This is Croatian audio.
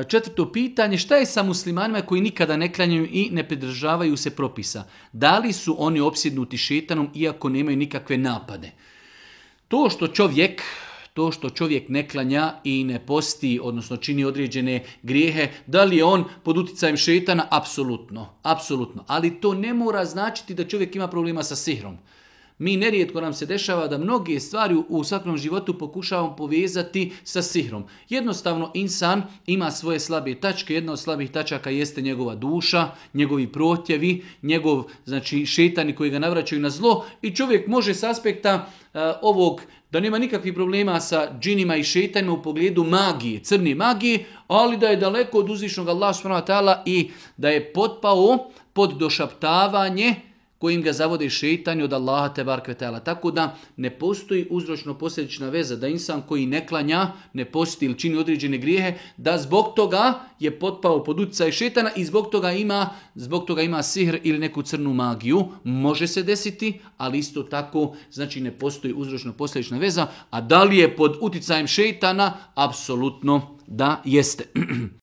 E, četvrto pitanje, šta je sa muslimanima koji nikada ne klanjaju i ne pridržavaju se propisa? Da li su oni opsjednuti šetanom iako nemaju nikakve napade? To što čovjek to što čovjek ne klanja i ne posti, odnosno čini određene grijehe, da li je on pod uticajem šetana? Apsolutno, apsolutno. Ali to ne mora značiti da čovjek ima problema sa sihrom. Mi nerijetko nam se dešava da mnoge stvari u svakom životu pokušavamo povezati sa sihrom. Jednostavno insan ima svoje slabe tačke, jedna od slabih tačaka jeste njegova duša, njegovi protjevi, njegov znači šetani koji ga navraćaju na zlo i čovjek može s aspekta e, ovog da nema nikakvih problema sa džinima i šetanima u pogledu magije, crne magije, ali da je daleko od uzvišnog Allah i da je potpao pod došaptavanje kojim ga zavode šeitanju od Allaha te barkvetala. Tako da ne postoji uzročno posljedična veza da insan koji ne klanja, ne posti ili čini određene grijehe, da zbog toga je potpao pod utjecaj šetana i zbog toga ima zbog toga ima sihr ili neku crnu magiju, može se desiti, ali isto tako znači ne postoji uzročno posljedična veza, a da li je pod utjecajem šetana? Apsolutno da jeste.